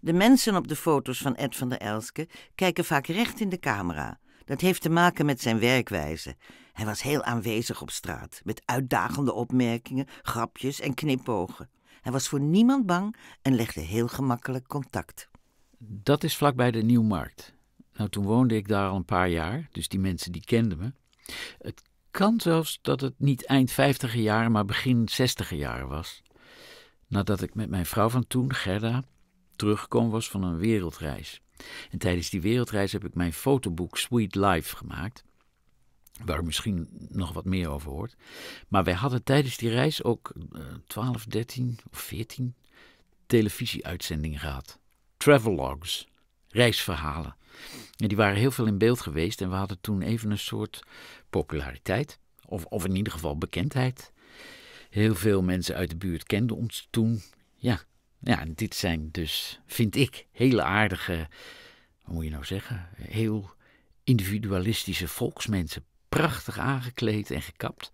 De mensen op de foto's van Ed van der Elske kijken vaak recht in de camera. Dat heeft te maken met zijn werkwijze. Hij was heel aanwezig op straat, met uitdagende opmerkingen, grapjes en knipogen. Hij was voor niemand bang en legde heel gemakkelijk contact. Dat is vlakbij de Nieuwmarkt. Nou, toen woonde ik daar al een paar jaar, dus die mensen die kenden me. Het kan zelfs dat het niet eind vijftiger jaren, maar begin zestiger jaren was. Nadat ik met mijn vrouw van toen, Gerda, Teruggekomen was van een wereldreis. En tijdens die wereldreis heb ik mijn fotoboek Sweet Life gemaakt. Waar misschien nog wat meer over hoort. Maar wij hadden tijdens die reis ook 12, eh, 13 of 14 televisieuitzendingen gehad. Travelogs, reisverhalen. En die waren heel veel in beeld geweest en we hadden toen even een soort populariteit. Of, of in ieder geval bekendheid. Heel veel mensen uit de buurt kenden ons toen. Ja, ja, en dit zijn dus, vind ik, hele aardige, hoe moet je nou zeggen, heel individualistische volksmensen. Prachtig aangekleed en gekapt.